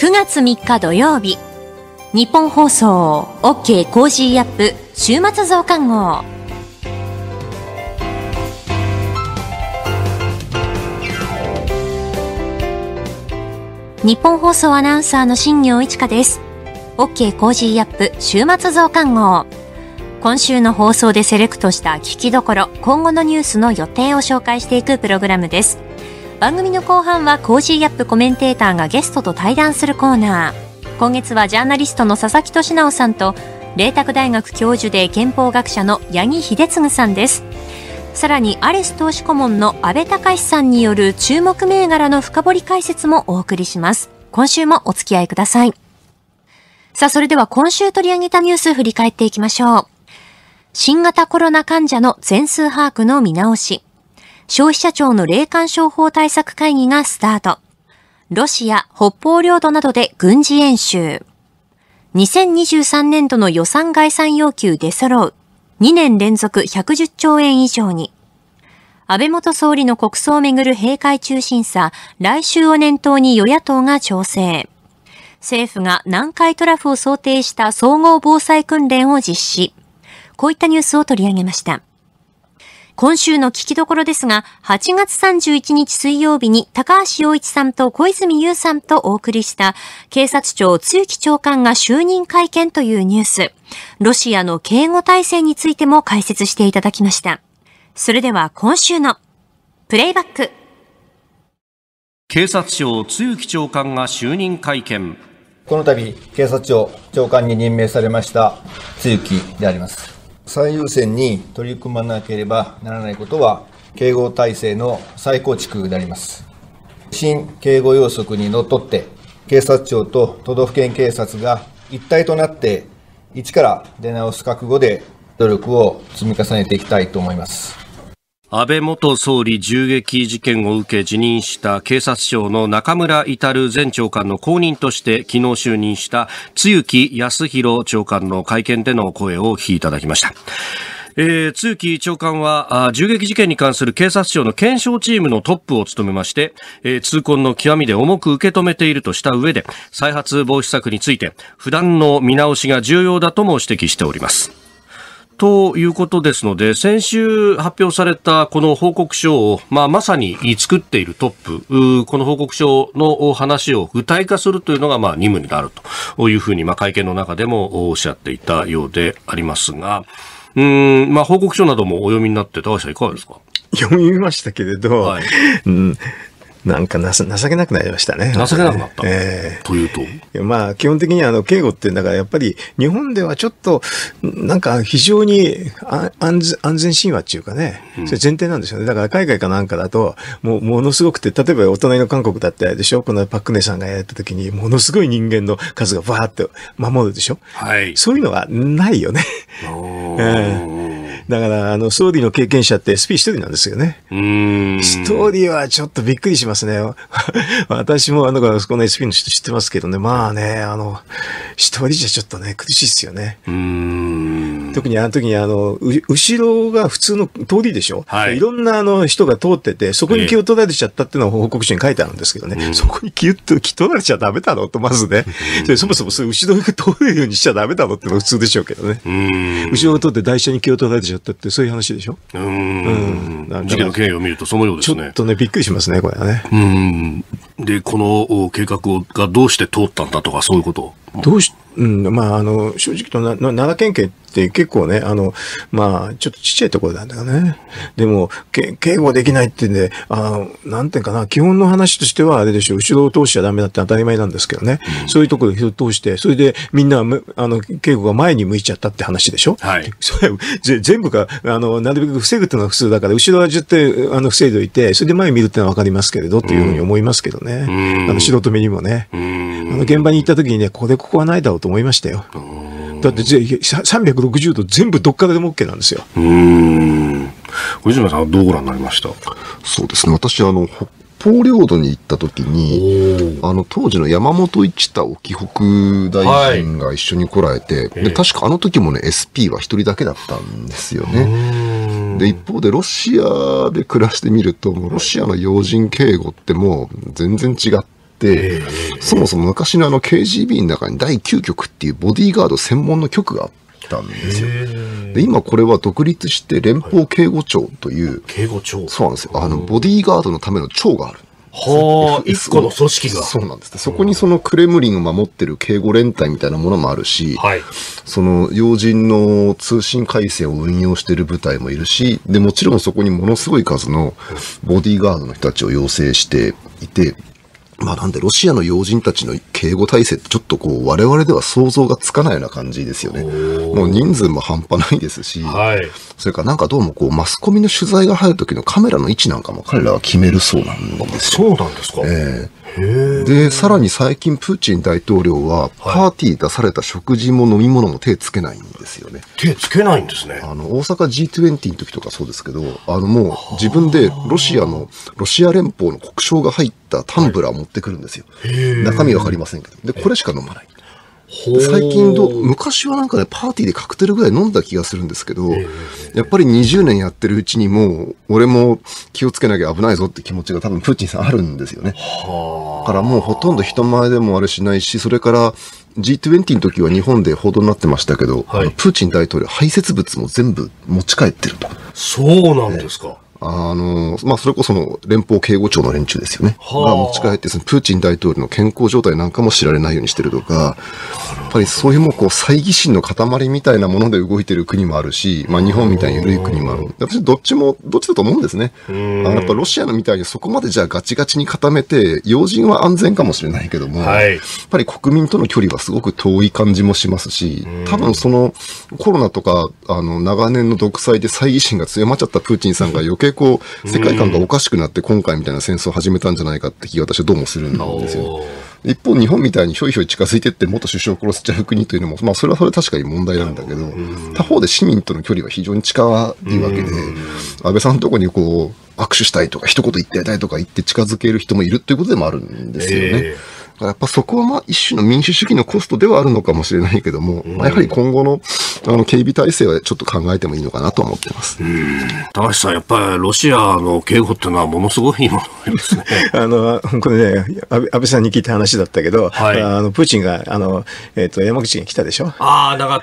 9月3日土曜日日本放送 OK コージーアップ週末増刊号日本放送アナウンサーの新業一華です OK コージーアップ週末増刊号今週の放送でセレクトした聞きどころ今後のニュースの予定を紹介していくプログラムです番組の後半はコージーアップコメンテーターがゲストと対談するコーナー今月はジャーナリストの佐々木俊直さんと麗澤大学教授で憲法学者の八木秀次さんですさらにアレス投資顧問の阿部隆さんによる注目銘柄の深掘り解説もお送りします今週もお付き合いくださいさあそれでは今週取り上げたニュース振り返っていきましょう新型コロナ患者の全数把握の見直し消費者庁の霊感商法対策会議がスタート。ロシア、北方領土などで軍事演習。2023年度の予算概算要求出揃う。2年連続110兆円以上に。安倍元総理の国葬をめぐる閉会中審査、来週を念頭に与野党が調整。政府が南海トラフを想定した総合防災訓練を実施。こういったニュースを取り上げました。今週の聞きどころですが、8月31日水曜日に高橋洋一さんと小泉優さんとお送りした警察庁露木長官が就任会見というニュース、ロシアの警護体制についても解説していただきました。それでは今週のプレイバック。警察庁露木長官が就任会見。この度、警察庁長官に任命されました露木であります。最優先に取り組まなければならないことは、警護体制の再構築であります。新警護要則にのっとって、警察庁と都道府県警察が一体となって、一から出直す覚悟で努力を積み重ねていきたいと思います。安倍元総理銃撃事件を受け辞任した警察庁の中村至前長官の後任として昨日就任した露木康弘長官の会見での声を聞いただきました。えー、通期長官は銃撃事件に関する警察庁の検証チームのトップを務めまして、えー、痛恨の極みで重く受け止めているとした上で、再発防止策について、不断の見直しが重要だとも指摘しております。ということですので、先週発表されたこの報告書を、まあ、まさに作っているトップ、この報告書の話を具体化するというのが、まあ、任務になるというふうに、まあ、会見の中でもおっしゃっていたようでありますが、うん、まあ、報告書などもお読みになって、高橋さんいかがですか読みましたけれど、はい、うん、なんかな情けなくなりましたね。情けなくなった。えー、というとまあ、基本的にあの、警護って、だからやっぱり、日本ではちょっと、なんか非常に安安全神話っていうかね、それ前提なんですよね。だから海外かなんかだと、もう、ものすごくて、例えばお隣の韓国だってでしょこのパックネさんがやった時に、ものすごい人間の数がバーって守るでしょはい。そういうのはないよね。えーだから、あの、総理の経験者って SP 一人なんですよね。ストーリーはちょっとびっくりしますね。私も、あの、この SP の人知ってますけどね、まあね、あの、一人じゃちょっとね、苦しいですよね。うん特にあの時にあの、後ろが普通の通りでしょ、はい、いろんなあの人が通ってて、そこに気を取られちゃったっていうのは報告書に書いてあるんですけどね、うん、そこに気を取られちゃだめだろうと、まずね、うん、そもそもそれ後ろが通るようにしちゃだめだろうってのは普通でしょうけどね、うん、後ろが通って台車に気を取られちゃったって、そういう話でしょ。うん、うん、事件の経緯を見ると、そのようですね。ちょっとね、びっくりしますね、これはね。うん、で、この計画がどうして通ったんだとか、そういうこと。どうし、うん、まあ、あの、正直とな、奈良県警って結構ね、あの、まあ、ちょっとちっちゃいところなんだよね。でも、警護できないってんで、あなんていうかな、基本の話としてはあれでしょう、後ろを通しちゃダメだって当たり前なんですけどね。うん、そういうところを通して、それでみんな、あの、警護が前に向いちゃったって話でしょ。はい。それぜ全部が、あの、なるべく防ぐっていうのは普通だから、後ろは絶対、っあの、防いでおいて、それで前見るってのはわかりますけれど、というふうに思いますけどね。うん、あの、素人目にもね。うん、あの、現場に行った時にね、ここでここはないだろうと思いましたよ。だってぜ360度全部どっからでも OK なんですよ。うん小島さんどうご覧になりましたそうですね私あの北方領土に行った時に、あの当時の山本一太沖北大臣が一緒に来られて、はい、で確かあの時もね SP は一人だけだったんですよね。で一方でロシアで暮らしてみるともうロシアの要人警護ってもう全然違って。、そもそも昔のあの KGB の中に第9局っていうボディーガード専門の局があったんですよ。で今これは独立して連邦警護庁という、はい、警護庁そうなんですよ。あの、ボディーガードのための庁がある。はあ、一個の組織が。そうなんです、ね。そこにそのクレムリンを守ってる警護連隊みたいなものもあるし、はい、その要人の通信回線を運用している部隊もいるし、で、もちろんそこにものすごい数のボディーガードの人たちを養成していて、まあなんでロシアの要人たちの警護体制ってちょっとこう我々では想像がつかないような感じですよね。もう人数も半端ないですし、はい、それからなんかどうもこうマスコミの取材が入る時のカメラの位置なんかも彼らは決めるそうなんですよ。そうなんですか、えー、で、さらに最近プーチン大統領はパーティー出された食事も飲み物も手つけないんですよね。はい、手つけないんですね。あの、大阪 G20 の時とかそうですけど、あのもう自分でロシアの、ロシア連邦の国章が入ったタンブラー持ってくるんですよ。はい、中身わかりませんけど。で、これしか飲まない。最近ど昔はなんかね、パーティーでカクテルぐらい飲んだ気がするんですけど、やっぱり20年やってるうちにもう、俺も気をつけなきゃ危ないぞって気持ちが多分プーチンさんあるんですよね。だからもうほとんど人前でもあれしないし、それから G20 の時は日本で報道になってましたけど、はい、プーチン大統領、排泄物も全部持ち帰ってると。そうなんですか。ねあの、まあ、それこその連邦警護庁の連中ですよね。が持ち帰って、そのプーチン大統領の健康状態なんかも知られないようにしてるとか、やっぱりそういうもうこう、猜疑心の塊みたいなもので動いてる国もあるし、まあ、日本みたいに緩い国もある。私、どっちも、どっちだと思うんですね。あのやっぱロシアのみたいにそこまでじゃあガチガチに固めて、要人は安全かもしれないけども、はい、やっぱり国民との距離はすごく遠い感じもしますし、多分そのコロナとか、あの、長年の独裁で猜疑心が強まっちゃったプーチンさんが余計こう、世界観がおかしくなって今回みたいな戦争を始めたんじゃないかって気が私はどうもするんですよ。一方、日本みたいにひょいひょい近づいてって元首相を殺すちゃう国というのも、まあそれはそれ確かに問題なんだけど、他方で市民との距離は非常に近いわけで、安倍さんのとこにこう、握手したいとか、一言言ってやりたいとか言って近づける人もいるということでもあるんですよね。えーやっぱそこはまあ一種の民主主義のコストではあるのかもしれないけども、うん、やはり今後のあの警備体制はちょっと考えてもいいのかなと思ってます。高橋さん、やっぱりロシアの警護っていうのはものすごいものですね。あの、これね、安倍さんに聞いた話だったけど、はい、あのプーチンが、あの、えっ、ー、と、山口に来たでしょああ、長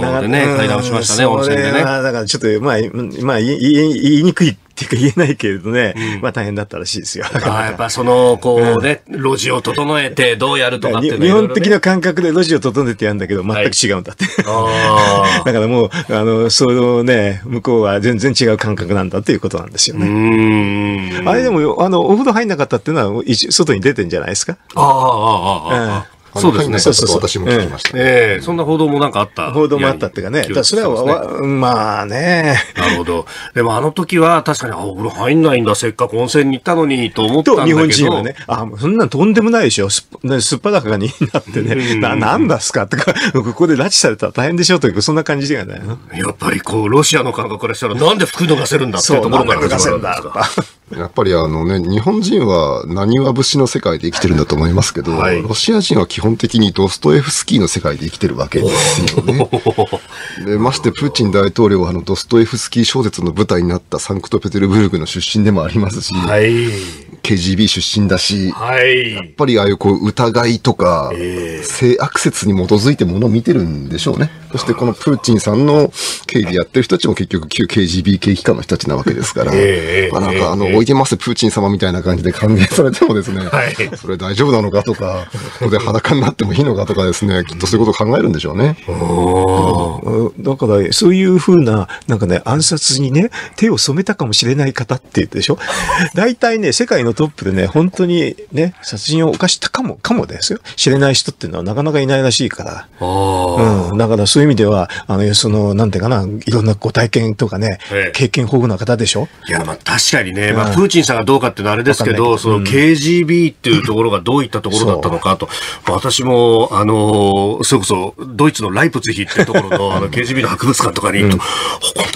門でね、会談をしましたね、温泉でね。だからちょっと、まあ、まあ、言い言いにくいっていうか言えないけれどね、うん、まあ大変だったらしいですよ。あやっぱその、こうね、うん、路地を整えてどうやるとかってね、日本的な感覚で路地を整えてやるんだけど、全く違うんだって。はい、だからもう、あの、そのね、向こうは全然違う感覚なんだということなんですよね。あれでも、あの、お風呂入んなかったっていうのは、外に出てんじゃないですか。ああ、ああ、ああ。そうですね。そうそうそう私も聞きました。ええそんな報道もなんかあった。報道もあったっていうかね。それは、まあね。なるほど。でもあの時は確かに、あ、俺入んないんだ、せっかく温泉に行ったのに、と思ったんだけど。日本人はね、あ、そんなんとんでもないでしょ。すっぱだかになってね、な、なんだっすかとか、ここで拉致されたら大変でしょという、そんな感じじゃないやっぱりこう、ロシアの感覚からしたら、なんで服脱がせるんだっていうところからがせるんだ。やっぱりあのね、日本人は何は節の世界で生きてるんだと思いますけど、はい、ロシア人は基本的にドストエフスキーの世界で生きてるわけですよね。でまして、プーチン大統領はあのドストエフスキー小説の舞台になったサンクトペテルブルクの出身でもありますし、はい、KGB 出身だし、はい、やっぱりああいうこう疑いとか、えー、性アクセスに基づいてものを見てるんでしょうね。そしてこのプーチンさんの経理やってる人たちも結局旧 KGB 系備官の人たちなわけですから、えー、まあなんかあの、えーいでますプーチン様みたいな感じで歓迎されてもですね、はい、それ大丈夫なのかとか、ここで裸になってもいいのかとかですね、きっとそういうことを考えるんでしょうね。うん、だから、そういうふうな、なんかね、暗殺にね、手を染めたかもしれない方って言ってでしょ。大体ね、世界のトップでね、本当にね、殺人を犯したかも、かもですよ。知れない人っていうのはなかなかいないらしいから。うん、だからそういう意味では、あの、その、なんていうかな、いろんなご体験とかね、経験豊富な方でしょ。いや、まあ確かにね、ままあ、プーチンさんがどうかっていうのはあれですけど、その KGB っていうところがどういったところだったのかと、私も、あの、それこそ、ドイツのライプツヒっていうところの、あの、KGB の博物館とかに、こんな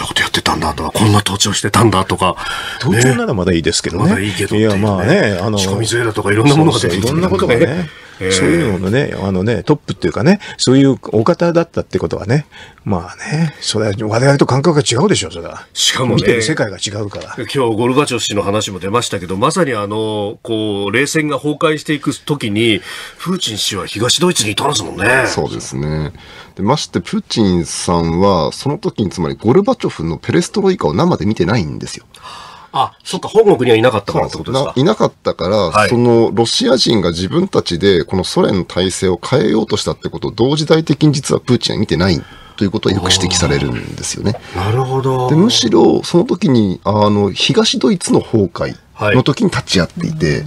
ことやってたんだとか、こんな盗聴してたんだとか。盗聴ならまだいいですけどね。まだいいけどいや、まあね、あの、仕込み杖だとかいろんなものが出てきていろんなことがね。そういうののね、あのね、トップっていうかね、そういうお方だったってことはね、まあね、それは我々と感覚が違うでしょ、う、それは。しかもね、見てる世界が違うから。今日、ゴルバチョフ氏の話も出ましたけど、まさにあの、こう、冷戦が崩壊していくときに、プーチン氏は東ドイツにいたんですもんね。そうですね。でまして、プーチンさんは、その時につまりゴルバチョフのペレストロイカを生で見てないんですよ。はああ、そっか、本国にはいなかったからってことですかいなかったから、はい、そのロシア人が自分たちでこのソ連の体制を変えようとしたってことを同時代的に実はプーチンは見てないということはよく指摘されるんですよね。なるほど。でむしろその時にあの東ドイツの崩壊の時に立ち会っていて、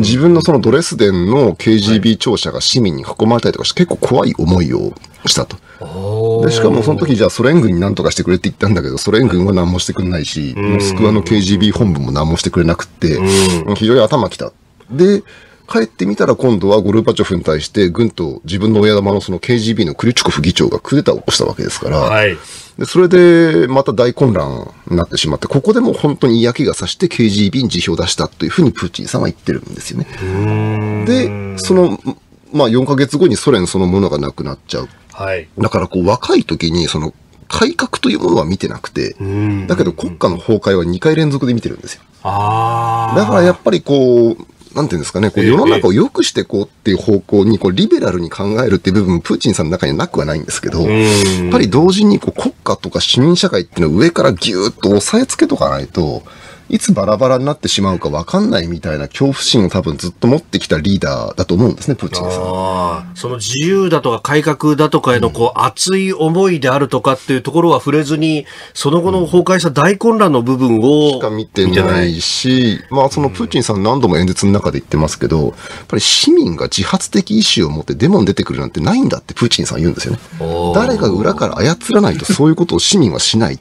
自分のそのドレスデンの KGB 庁舎が市民に囲まれたりとかして、結構怖い思いをしたと。でしかもその時じゃあソ連軍に何とかしてくれって言ったんだけど、ソ連軍は何もしてくれないし、モスクワの KGB 本部も何もしてくれなくって、非常に頭きた。で、帰ってみたら今度はゴルバチョフに対して軍と自分の親玉のその KGB のクリチュコフ議長がクーデターを起こしたわけですから、はい、で、それで、また大混乱になってしまって、ここでも本当に嫌気がさして KGB に辞表を出したというふうにプーチンさんは言ってるんですよね。で、その、まあ4ヶ月後にソ連そのものがなくなっちゃう。はい。だからこう若い時にその改革というものは見てなくて、だけど国家の崩壊は2回連続で見てるんですよ。だからやっぱりこう、なんていうんですかね、こう世の中を良くしていこうっていう方向に、こうリベラルに考えるっていう部分、プーチンさんの中にはなくはないんですけど、やっぱり同時にこう国家とか市民社会っていうのを上からぎゅーっと押さえつけとかないと、いつバラバラになってしまうか分かんないみたいな恐怖心を多分ずっと持ってきたリーダーだと思うんですね、プーチンさん。その自由だとか改革だとかへのこう、熱い思いであるとかっていうところは触れずに、その後の崩壊した大混乱の部分を。しか見てないし、まあそのプーチンさん何度も演説の中で言ってますけど、やっぱり市民が自発的意思を持ってデモに出てくるなんてないんだってプーチンさん言うんですよね。誰かが裏から操らないとそういうことを市民はしない。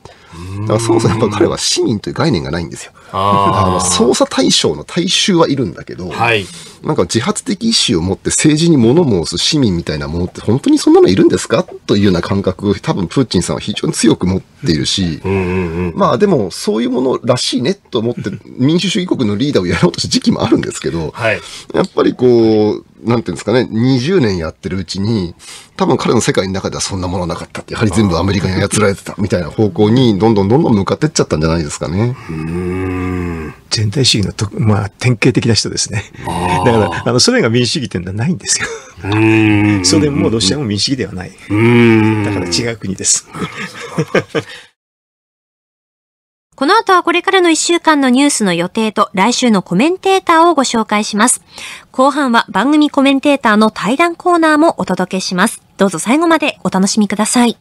だからそもそもやっぱ彼は市民という概念がないんですよ。あの捜査対象の大衆はいるんだけど、はい、なんか自発的意思を持って政治に物申す市民みたいなものって本当にそんなのいるんですかというような感覚を多分プーチンさんは非常に強く持っているし、うんうんうん、まあでもそういうものらしいねと思って民主主義国のリーダーをやろうとした時期もあるんですけど、はい、やっぱりこう、なんていうんですかね、20年やってるうちに、多分彼の世界の中ではそんなものなかったって、やはり全部アメリカに操られてたみたいな方向に、どんどんどんどん向かってっちゃったんじゃないですかね。うん全体主義のと、まあ、典型的な人ですね。だから、あの、ソ連が民主主義っていうのはないんですよ。ソ連もロシアも民主主義ではない。だから違う国です。この後はこれからの1週間のニュースの予定と来週のコメンテーターをご紹介します。後半は番組コメンテーターの対談コーナーもお届けします。どうぞ最後までお楽しみください。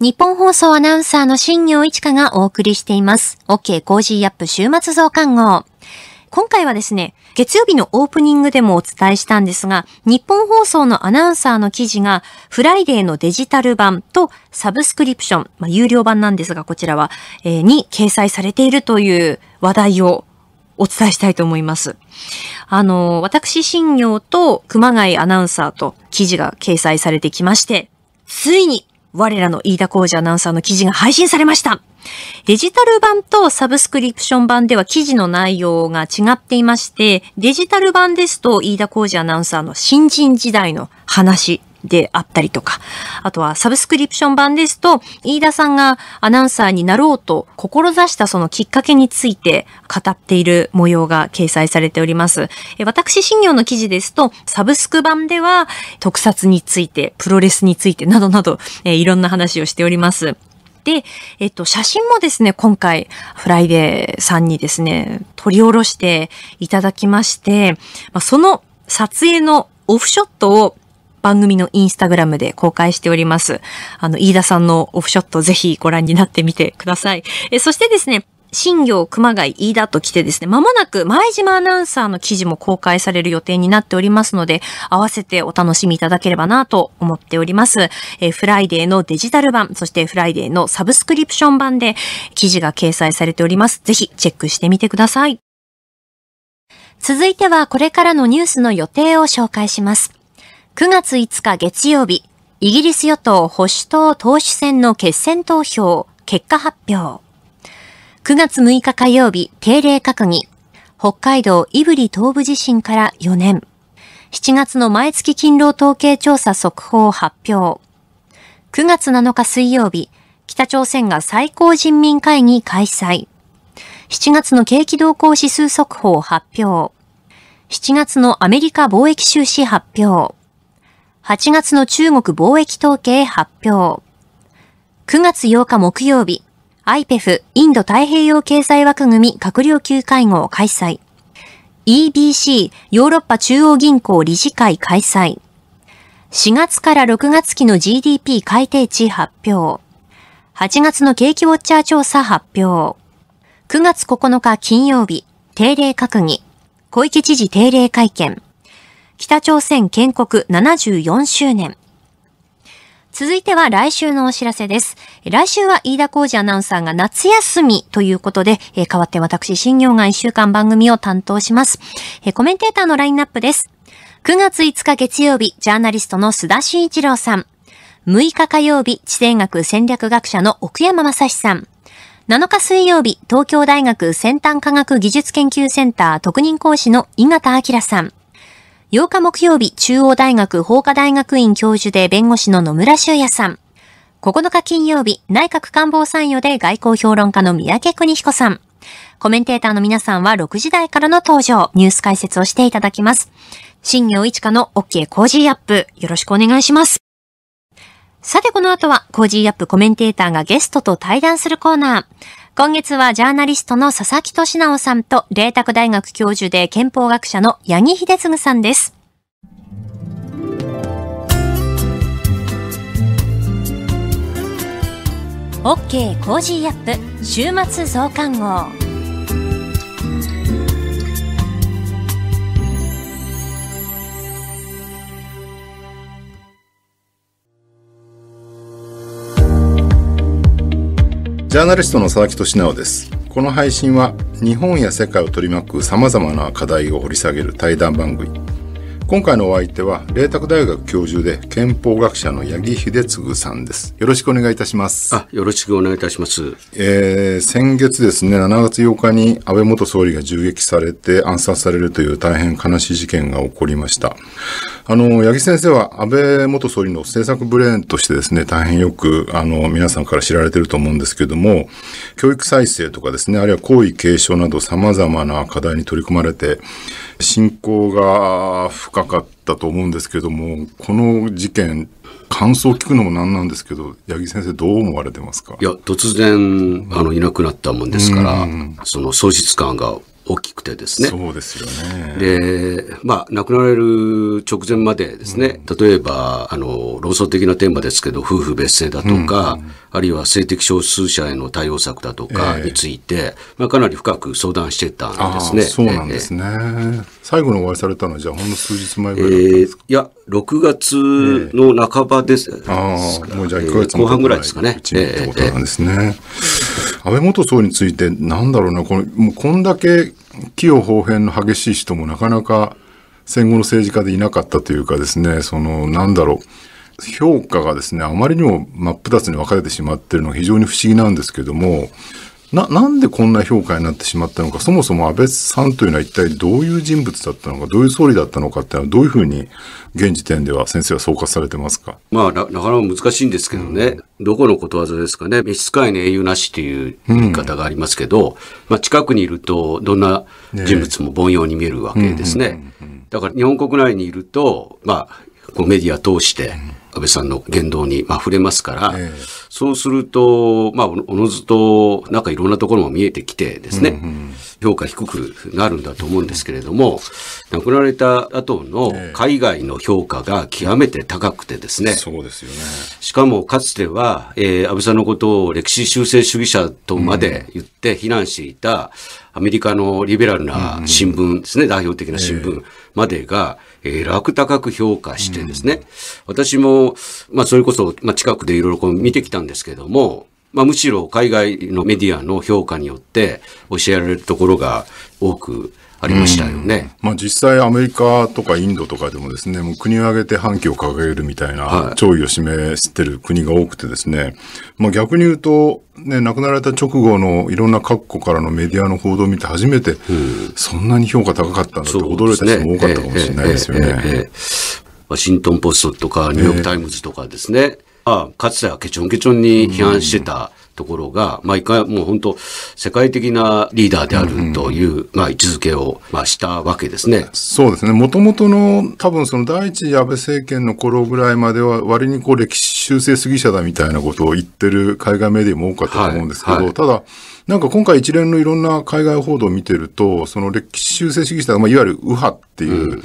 日本放送アナウンサーの新庄一華がお送りしています。OK コージーアップ週末増刊号。今回はですね、月曜日のオープニングでもお伝えしたんですが、日本放送のアナウンサーの記事が、フライデーのデジタル版とサブスクリプション、まあ、有料版なんですが、こちらは、えー、に掲載されているという話題をお伝えしたいと思います。あの、私、新業と熊谷アナウンサーと記事が掲載されてきまして、ついに我らの飯田浩二アナウンサーの記事が配信されました。デジタル版とサブスクリプション版では記事の内容が違っていまして、デジタル版ですと飯田浩二アナウンサーの新人時代の話であったりとか、あとはサブスクリプション版ですと、飯田さんがアナウンサーになろうと志したそのきっかけについて語っている模様が掲載されております。私、新業の記事ですと、サブスク版では特撮について、プロレスについてなどなど、えいろんな話をしております。で、えっと、写真もですね、今回、フライデーさんにですね、撮り下ろしていただきまして、まその撮影のオフショットを番組のインスタグラムで公開しております。あの、飯田さんのオフショットぜひご覧になってみてください。え、そしてですね、新行、熊谷、飯田と来てですね、まもなく前島アナウンサーの記事も公開される予定になっておりますので、合わせてお楽しみいただければなと思っております。えフライデーのデジタル版、そしてフライデーのサブスクリプション版で記事が掲載されております。ぜひチェックしてみてください。続いてはこれからのニュースの予定を紹介します。9月5日月曜日、イギリス与党保守党党首選の決選投票、結果発表。9月6日火曜日、定例閣議。北海道胆振東部地震から4年。7月の毎月勤労統計調査速報発表。9月7日水曜日、北朝鮮が最高人民会議開催。7月の景気動向指数速報発表。7月のアメリカ貿易収支発表。8月の中国貿易統計発表。9月8日木曜日、IPEF インド太平洋経済枠組み閣僚級会合開催。EBC ヨーロッパ中央銀行理事会開催。4月から6月期の GDP 改定値発表。8月の景気ウォッチャー調査発表。9月9日金曜日、定例閣議。小池知事定例会見。北朝鮮建国74周年。続いては来週のお知らせです。来週は飯田浩二アナウンサーが夏休みということで、えー、代わって私、新業が1週間番組を担当します、えー、コメンテーターのラインナップです。9月5日月曜日、ジャーナリストの須田慎一郎さん。6日火曜日、地政学戦略学者の奥山正史さん。7日水曜日、東京大学先端科学技術研究センター特任講師の井形明さん。8日木曜日、中央大学法科大学院教授で弁護士の野村修也さん。9日金曜日、内閣官房参与で外交評論家の三宅邦彦さん。コメンテーターの皆さんは6時台からの登場、ニュース解説をしていただきます。新業一課の OK コージーアップ、よろしくお願いします。さてこの後は、コージーアップコメンテーターがゲストと対談するコーナー。今月はジャーナリストの佐々木俊直さんと、麗澤大学教授で憲法学者の八木秀嗣さんです。OK コージーアップ週末増刊号。ジャーナリストの佐々木俊直です。この配信は日本や世界を取り巻く様々な課題を掘り下げる対談番組今回のお相手は、麗澤大学教授で憲法学者の八木秀次さんです。よろしくお願いいたします。あ、よろしくお願いいたします。えー、先月ですね、7月8日に安倍元総理が銃撃されて暗殺されるという大変悲しい事件が起こりました。あの、八木先生は安倍元総理の政策ブレーンとしてですね、大変よく、あの、皆さんから知られていると思うんですけれども、教育再生とかですね、あるいは皇位継承など様々な課題に取り組まれて、信仰が深かったと思うんですけどもこの事件感想を聞くのもなんなんですけど八木先生どう思われてますかいや突然あのいなくなったもんですから、うん、その喪失感が大きくてですね。そうですよね。で、まあ、亡くなられる直前までですね、うん、例えば、あの、論争的なテーマですけど、夫婦別姓だとか、うん、あるいは性的少数者への対応策だとかについて、えー、まあ、かなり深く相談してたんですね。そうなんですね、えー、最後にお会いされたのは、じゃあ、ほんの数日前ぐらいえー、いや、6月の半ばです、えー、ああ、もうじゃあ、1か月後半ぐらいですかね。ってことなんですね。安倍元総理について、なんだろうな、このもうこんだけ器用方変の激しい人もなかなか戦後の政治家でいなかったというかですね、その、なんだろう。評価がですね、あまりにも真っ二つに分かれてしまっているのが非常に不思議なんですけども、な、なんでこんな評価になってしまったのか、そもそも安倍さんというのは一体どういう人物だったのか、どういう総理だったのかっていうのは、どういうふうに現時点では先生は総括されてますかまあな、なかなか難しいんですけどね、うん、どこのことわざですかね、召使いに英雄なしという言い方がありますけど、うん、まあ、近くにいると、どんな人物も凡庸に見えるわけですね。だから日本国内にいると、まあ、こうメディア通して、うん安倍さんの言動に、まあ、触れますから、えー、そうすると、まあ、おのずと、なんかいろんなところも見えてきてですね、うんうん、評価低くなるんだと思うんですけれども、亡くなられた後の海外の評価が極めて高くてですね、えー、そうですよねしかもかつては、えー、安倍さんのことを歴史修正主義者とまで言って非難していた、アメリカのリベラルな新聞ですね、うんうん、代表的な新聞までが、えーえらく高く評価してですね、うん、私も、まあ、それこそ、まあ、近くでいろいろ見てきたんですけども、まあ、むしろ海外のメディアの評価によって教えられるところが多くありましたよね、うん、まあ、実際、アメリカとかインドとかでもですねもう国を挙げて反旗を掲げるみたいな弔意を示してる国が多くてですね、はい、まあ、逆に言うと、ね、亡くなられた直後のいろんな各国からのメディアの報道を見て初めて、そんなに評価高かったんだって驚いた人も多かったかもしれないですよね。ワシントン・ポストとかニューヨーク・タイムズとかですね、えー、ああかつてはケチョンケチョンに批判してた、うんところが、まあ、一回もう本当世界的なリーダーであるという、うんまあ、位置づけを、まあ、したわけですね。そうですね。もともとの多分その第一次安倍政権の頃ぐらいまでは割にこう歴史修正主義者だみたいなことを言ってる海外メディアも多かったと思うんですけど、はいはい、ただなんか今回一連のいろんな海外報道を見てると、その歴史修正主義者、まあ、いわゆる右派っていう、うん、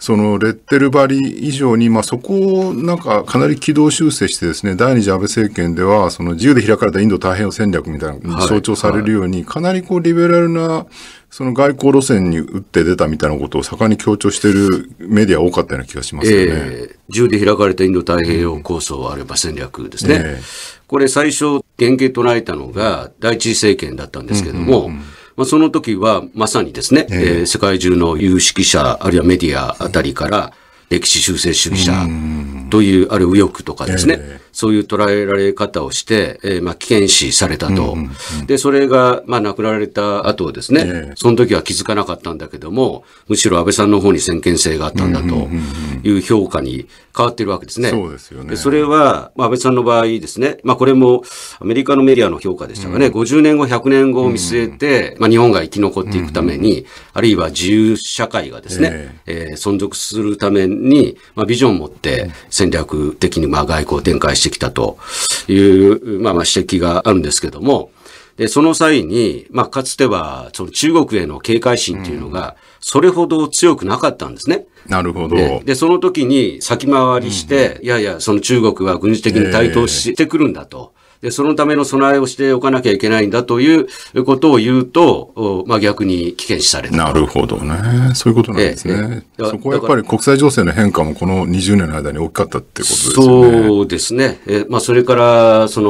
そのレッテル張り以上に、まあ、そこをなんかかなり軌道修正してですね、第二次安倍政権では、その自由で開かれたインド太平洋戦略みたいな象徴されるように、はいはい、かなりこうリベラルな、その外交路線に打って出たみたいなことを盛んに強調しているメディア多かったような気がしますよね。えー、自由で開かれたインド太平洋構想はあれば戦略ですね。えーこれ最初、原型唱えたのが第一次政権だったんですけども、まあ、その時はまさにですね、えー、えー、世界中の有識者、あるいはメディアあたりから、歴史修正主義者という、ある右翼とかですね、えーそういう捉えられ方をして、えー、まあ、危険視されたと。うんうんうん、で、それが、まあ、亡くなられた後ですね、えー、その時は気づかなかったんだけども、むしろ安倍さんの方に先見性があったんだという評価に変わってるわけですね。そうですよね。それは、まあ、安倍さんの場合ですね、まあ、これもアメリカのメディアの評価でしたがね、うん、50年後、100年後を見据えて、まあ、日本が生き残っていくために、うん、あるいは自由社会がですね、えー、えー、存続するために、まあ、ビジョンを持って戦略的にまあ外交を展開してしてきたという、まあ、まあ指摘があるんですけども、で、その際に、まあ、かつては、その中国への警戒心というのが、それほど強くなかったんですね。うん、なるほどで。その時に先回りして、うん、いやいや、その中国は軍事的に台頭してくるんだと。で、そのための備えをしておかなきゃいけないんだということを言うと、まあ、逆に危険視される。なるほどね。そういうことなんですね。ええ、そこはやっぱり国際情勢の変化もこの20年の間に大きかったってことですね。そうですね。えまあ、それから、その、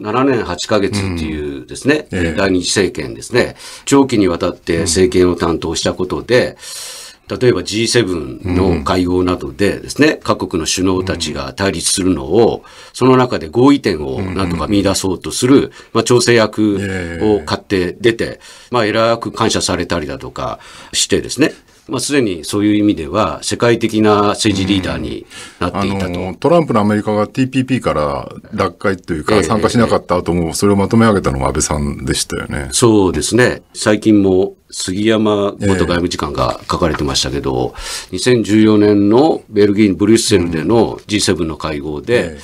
7年8ヶ月っていうですね、うんええ、第二次政権ですね、長期にわたって政権を担当したことで、うん例えば G7 の会合などでですね、うん、各国の首脳たちが対立するのを、その中で合意点をなんとか見出そうとする、まあ、調整役を買って出て、まあ、偉く感謝されたりだとかしてですね、まあ、すでにそういう意味では、世界的な政治リーダーになっていたと、うん、トランプのアメリカが TPP から脱会というか、参加しなかった後も、それをまとめ上げたのは安倍さんでしたよね。そうですね。最近も杉山元外務次官が書かれてましたけど、2014年のベルギー・ブリュッセルでの G7 の会合で、え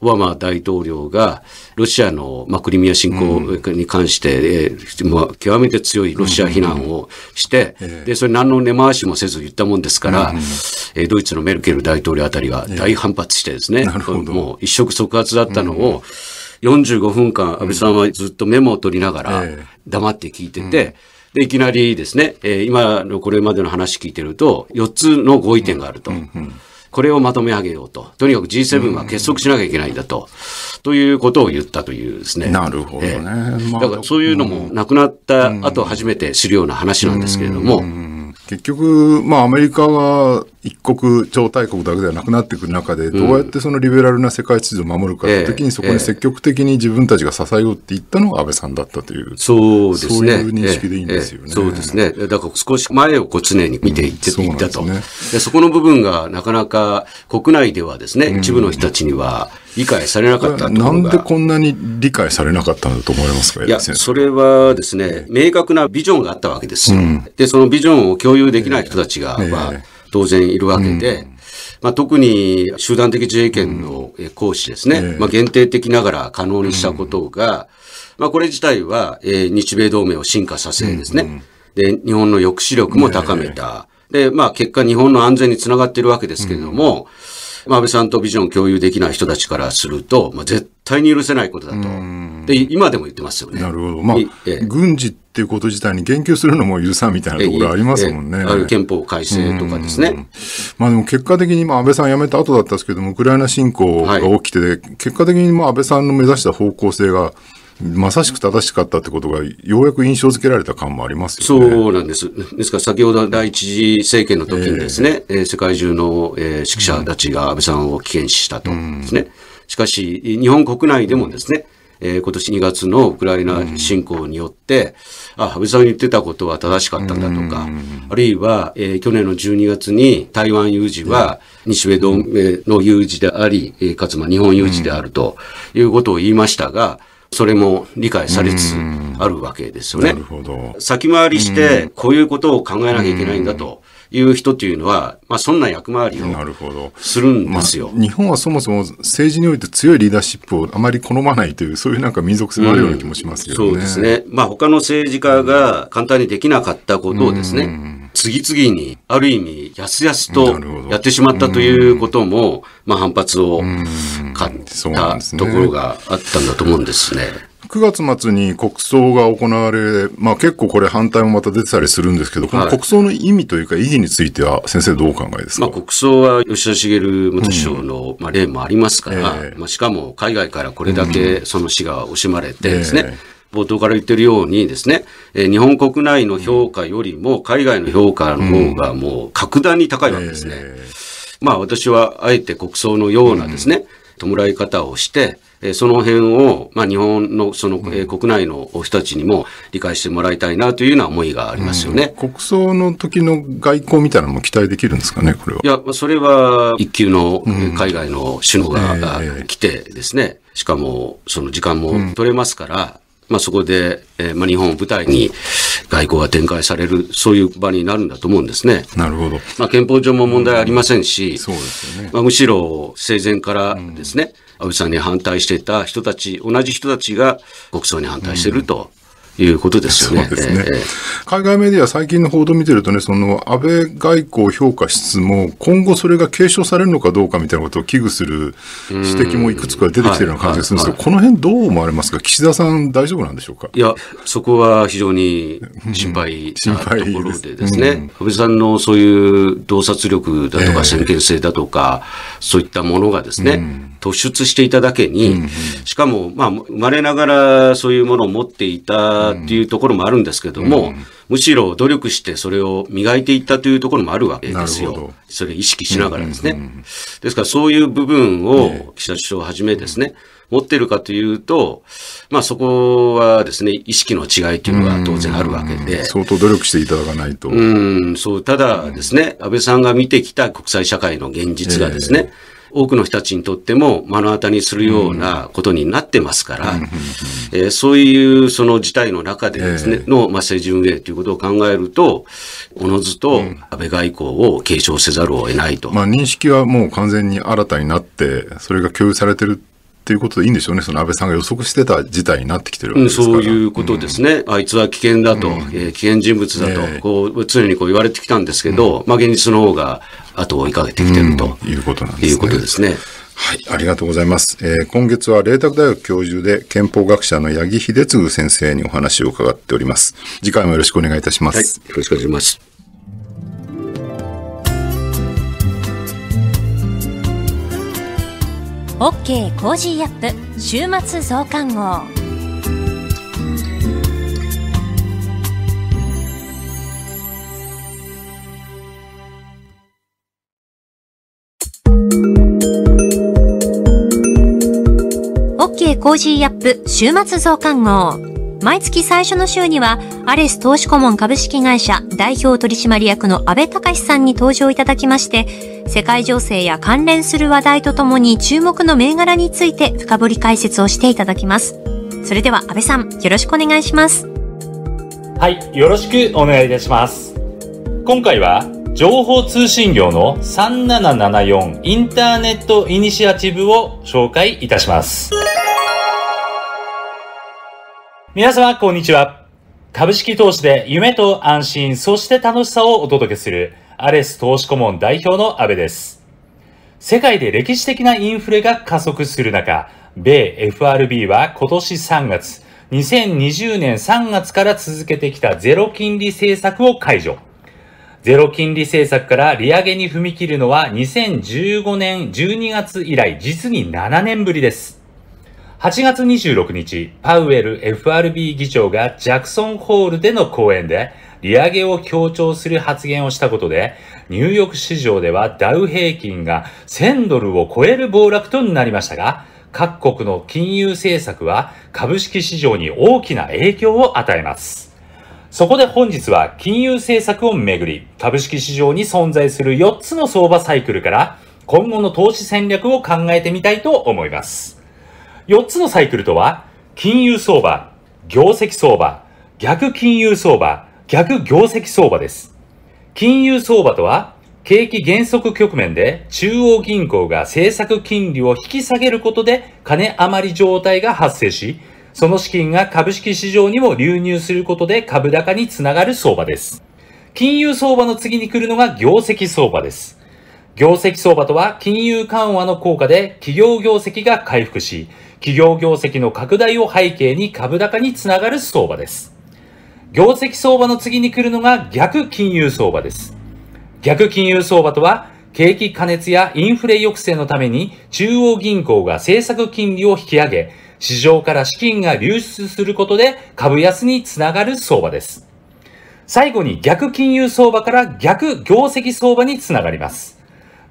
オバマ大統領がロシアの、まあ、クリミア侵攻に関して、うん、まあ、極めて強いロシア非難をして、うん、でそれ何の根回しもせず言ったもんですから、うん、ドイツのメルケル大統領あたりが大反発してですね、もう一触即発だったのを、45分間安倍さんはずっとメモを取りながら黙って聞いてて、で、いきなりですね、今のこれまでの話聞いてると、4つの合意点があると。これをまとめ上げようと。とにかく G7 は結束しなきゃいけないんだと。ということを言ったというですね。なるほどね。えだからそういうのも亡くなった後初めて知るような話なんですけれども。結局、まあ、アメリカは一国超大国だけではなくなってくる中で、どうやってそのリベラルな世界秩序を守るかという時に、そこに積極的に自分たちが支えようって言ったのが安倍さんだったという、そうですね。そういう認識でいいんですよね。そうですね。だから少し前をこう常に見ていっていったと、うんね、で。そこの部分がなかなか国内ではですね、一部の人たちには理解されなかったところが、うん、なんでこんなに理解されなかったんだと思いますかいや、それはですね、明確なビジョンがあったわけです。うん、で、そのビジョンを共有できない人たちが、え当然いるわけで、うんまあ、特に集団的自衛権の行使ですね、うんまあ、限定的ながら可能にしたことが、うん、まあ、これ自体は、えー、日米同盟を進化させですね、うんで日本の抑止力も高めた、でまあ、結果、日本の安全につながっているわけですけれども、まあ、安倍さんとビジョン共有できない人たちからすると、まあ、絶対に許せないことだと。で、今でも言ってますよね。なるほど。まあ、ええ、軍事っていうこと自体に言及するのも許さんみたいなところありますもんね。え、ある憲法改正とかですね。まあでも結果的に、まあ、安倍さん辞めた後だったんですけども、ウクライナ侵攻が起きて、はい、結果的に、まあ、安倍さんの目指した方向性が、まさしく正しかったってことが、ようやく印象付けられた感もありますよね。そうなんです。ですから、先ほど第一次政権の時にですね、えー、世界中の、えー、識者たちが安倍さんを危険視したとですね。うん、しかし、日本国内でもですね、えー、今年2月のウクライナ侵攻によって、うん、あ、安倍さん言ってたことは正しかったんだとか、うん、あるいは、えー、去年の12月に台湾有事は日米同盟の有事であり、えー、かつま日本有事であるということを言いましたが、うんそれも理解されつつあるわけですよね。先回りして、こういうことを考えなきゃいけないんだと。いう人というのは、まあ、そんな役回りをするんですよ、まあ、日本はそもそも政治において強いリーダーシップをあまり好まないという、そういうなんか民族性もあるような気もしますよね。うん、そうですね。まあ、他の政治家が簡単にできなかったことをですね、うん、次々に、ある意味、やすやすとやってしまったということも、まあ、反発をかったところがあったんだと思うんですね。9月末に国葬が行われ、まあ、結構これ、反対もまた出てたりするんですけど、この国葬の意味というか、意義については、先生、どうお考えですか、まあ、国葬は吉田茂元首相の、まあ、例もありますから、うんえー、まあ、しかも海外からこれだけその死が惜しまれてですね。うんえー冒頭から言ってるようにですね、えー、日本国内の評価よりも海外の評価の方がもう格段に高いわけですね。うんえー、まあ私はあえて国葬のようなですね、うん弔い方をして、えその辺を、まあ、日本のその、え国内の人たちにも理解してもらいたいなというような思いがありますよね、うん、国葬の時の外交みたいなのも期待できるんですかね、これは。いや、それは一級の海外の首脳が来てですね、しかもその時間も取れますから、まあ、そこで、えー、まあ、日本を舞台に外交が展開される、そういう場になるんだと思うんですね。なるほど。まあ、憲法上も問題ありませんし、うん、そうですよね。まあ、むしろ生前からですね、うん安倍さんに反対していた人たち、同じ人たちが国葬に反対しているということですよね。そうですね、えー、海外メディア、最近の報道を見てるとね、その安倍外交を評価しつつも、今後それが継承されるのかどうかみたいなことを危惧する指摘もいくつか出てきてるような感じがするんですけど、この辺どう思われますか、岸田さん、大丈夫なんでしょうかいや、そこは非常に心配なところでですね、うん、安倍さんのそういう洞察力だとか、先見性だとか、えー、そういったものがですね、うん突出していただけに、うんうん、しかも、まあ、生まれながらそういうものを持っていたっていうところもあるんですけども、うんうん、むしろ努力してそれを磨いていったというところもあるわけですよ。それ意識しながらですね、うんうんうん。ですからそういう部分を岸田首相をはじめですね、持ってるかというと、まあそこはですね、意識の違いというのが当然あるわけで。相当努力していただかないと。うん、そう、ただですね、安倍さんが見てきた国際社会の現実がですね、えー多くの人たちにとっても目の当たりにするようなことになってますから、うん、えー、そういうその事態の中でですね、えー、の、まあ、政治運営ということを考えると、おのずと安倍外交を継承せざるを得ないと。まあ、認識はもう完全に新たになって、それが共有されてるっていうことでいいんでしょうね、その安倍さんが予測してた事態になってきてるわけですから、そういうことですね、うん、あいつは危険だと、うん、えー、危険人物だと、こう常にこう言われてきたんですけど、うん、まあ、現実の方が後を追いかけてきてると、いうことなんですね。いうことですねはい、ありがとうございます。えー、今月は麗澤大学教授で憲法学者の八木秀次先生にお話を伺っております。次回もよろしくお願いいたします。はい、よろしくお願いします。OK コージーアップ週末増刊号オッケーコージーアップ週末増刊号毎月最初の週には、アレス投資顧問株式会社代表取締役の安倍隆さんに登場いただきまして、世界情勢や関連する話題とともに注目の銘柄について深掘り解説をしていただきます。それでは安倍さん、よろしくお願いします。はい、よろしくお願いいたします。今回は、情報通信業の3774インターネットイニシアチブを紹介いたします。皆様、こんにちは。株式投資で夢と安心、そして楽しさをお届けする、アレス投資顧問代表の安部です。世界で歴史的なインフレが加速する中、米 FRB は今年3月、2020年3月から続けてきたゼロ金利政策を解除。ゼロ金利政策から利上げに踏み切るのは2015年12月以来実に7年ぶりです。8月26日、パウエル FRB 議長がジャクソンホールでの講演で、利上げを強調する発言をしたことで、ニューヨーク市場ではダウ平均が1000ドルを超える暴落となりましたが、各国の金融政策は株式市場に大きな影響を与えます。そこで本日は金融政策をめぐり、株式市場に存在する4つの相場サイクルから、今後の投資戦略を考えてみたいと思います。4つのサイクルとは、金融相場、業績相場、逆金融相場、逆業績相場です。金融相場とは、景気減速局面で中央銀行が政策金利を引き下げることで金余り状態が発生し、その資金が株式市場にも流入することで株高につながる相場です。金融相場の次に来るのが業績相場です。業績相場とは金融緩和の効果で企業業績が回復し、企業業績の拡大を背景に株高につながる相場です。業績相場の次に来るのが逆金融相場です。逆金融相場とは、景気過熱やインフレ抑制のために中央銀行が政策金利を引き上げ、市場から資金が流出することで株安につながる相場です。最後に逆金融相場から逆業績相場につながります。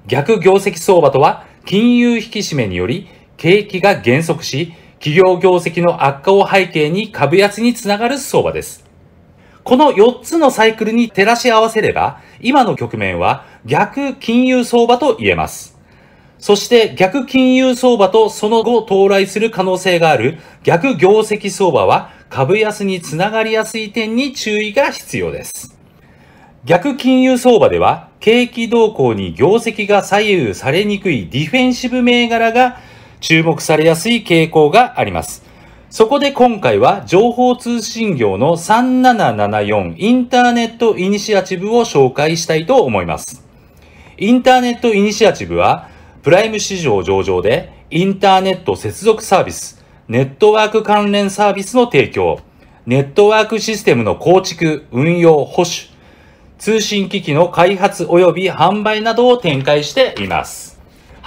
逆業績相場とは、金融引き締めにより景気が減速し、企業業績の悪化を背景に株安につながる相場です。この4つのサイクルに照らし合わせれば、今の局面は逆金融相場と言えます。そして逆金融相場とその後到来する可能性がある逆業績相場は株安につながりやすい点に注意が必要です。逆金融相場では景気動向に業績が左右されにくいディフェンシブ銘柄が注目されやすい傾向があります。そこで今回は情報通信業の3774インターネットイニシアチブを紹介したいと思います。インターネットイニシアチブはプライム市場上場でインターネット接続サービス、ネットワーク関連サービスの提供、ネットワークシステムの構築、運用、保守、通信機器の開発及び販売などを展開しています。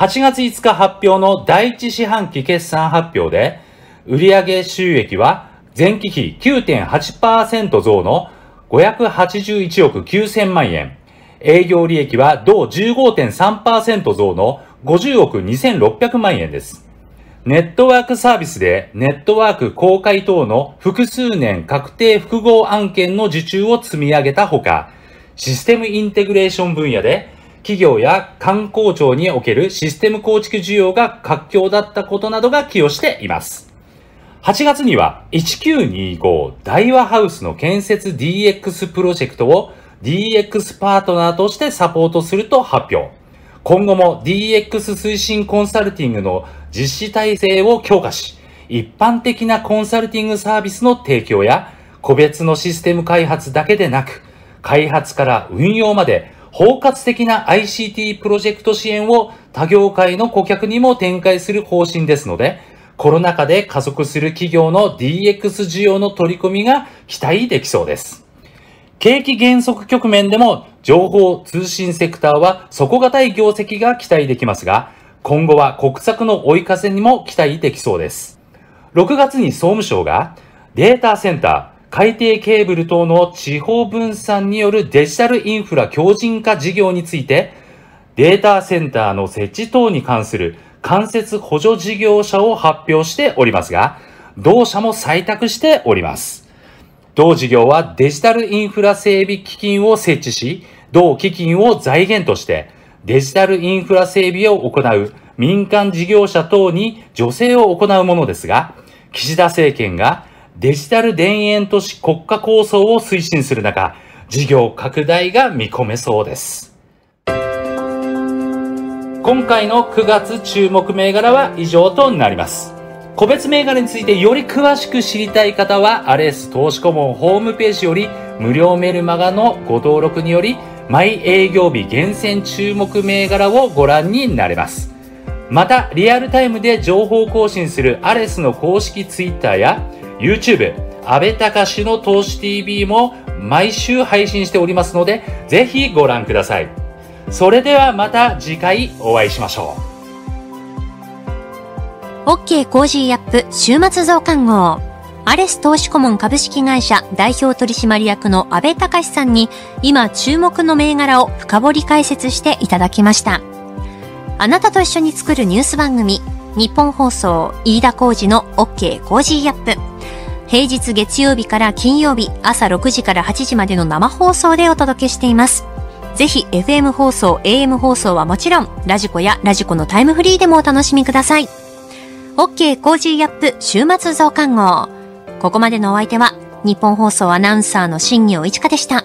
8月5日発表の第1四半期決算発表で、売上収益は前期比9.8%増の581億9000万円。営業利益は同15.3%増の50億2600万円です。ネットワークサービスでネットワーク公開等の複数年確定複合案件の受注を積み上げたほか、システムインテグレーション分野で企業や観光庁におけるシステム構築需要が活況だったことなどが寄与しています。8月には1925大和ハウスの建設 DX プロジェクトを DX パートナーとしてサポートすると発表。今後も DX 推進コンサルティングの実施体制を強化し、一般的なコンサルティングサービスの提供や個別のシステム開発だけでなく、開発から運用まで包括的な ICT プロジェクト支援を他業界の顧客にも展開する方針ですので、コロナ禍で加速する企業の DX 需要の取り込みが期待できそうです。景気減速局面でも情報通信セクターは底堅い業績が期待できますが、今後は国策の追い風にも期待できそうです。6月に総務省がデータセンター、海底ケーブル等の地方分散によるデジタルインフラ強靭化事業について、データセンターの設置等に関する間接補助事業者を発表しておりますが、同社も採択しております。同事業はデジタルインフラ整備基金を設置し、同基金を財源として、デジタルインフラ整備を行う民間事業者等に助成を行うものですが、岸田政権がデジタル田園都市国家構想を推進する中、事業拡大が見込めそうです。今回の9月注目銘柄は以上となります。個別銘柄についてより詳しく知りたい方は、アレス投資顧問ホームページより無料メルマガのご登録により、毎営業日厳選注目銘柄をご覧になれます。また、リアルタイムで情報更新するアレスの公式ツイッターや、YouTube、安倍隆の投資 TV も毎週配信しておりますので、ぜひご覧ください。それではまた次回お会いしましょう。OK コージーアップ週末増刊号。アレス投資顧問株式会社代表取締役の安倍隆さんに今注目の銘柄を深掘り解説していただきました。あなたと一緒に作るニュース番組、日本放送飯田浩二の OK コージーアップ。平日月曜日から金曜日朝6時から8時までの生放送でお届けしています。ぜひ FM 放送、AM 放送はもちろん、ラジコやラジコのタイムフリーでもお楽しみください。OK コージーアップ週末増刊号。ここまでのお相手は、日本放送アナウンサーの新業一花でした。